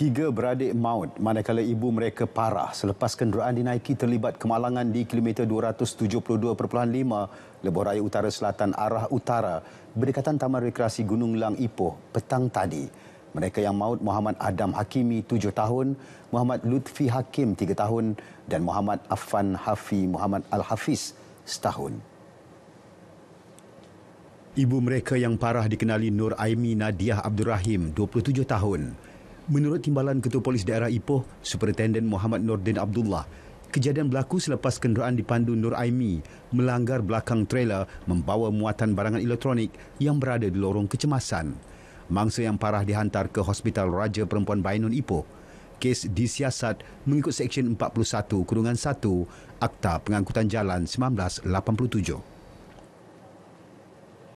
tiga beradik maut manakala ibu mereka parah selepas kenderaan dinaiki terlibat kemalangan di kilometer 272.5 lebuh raya utara selatan arah utara berdekatan Taman Rekreasi Gunung Lang Ipoh petang tadi. Mereka yang maut Muhammad Adam Hakimi 7 tahun, Muhammad Lutfi Hakim 3 tahun dan Muhammad Afan Hafi Muhammad Al-Hafiz setahun. Ibu mereka yang parah dikenali Nur Aimi Nadiah Abdul Rahim, 27 tahun. Menurut Timbalan Ketua Polis Daerah Ipoh, Superintendent Muhammad Nordin Abdullah, kejadian berlaku selepas kenderaan dipandu Nur Aimi melanggar belakang trailer membawa muatan barangan elektronik yang berada di lorong kecemasan. Mangsa yang parah dihantar ke Hospital Raja Perempuan Bainun Ipoh. Kes disiasat mengikut Seksyen 41 Kurungan 1 Akta Pengangkutan Jalan 1987.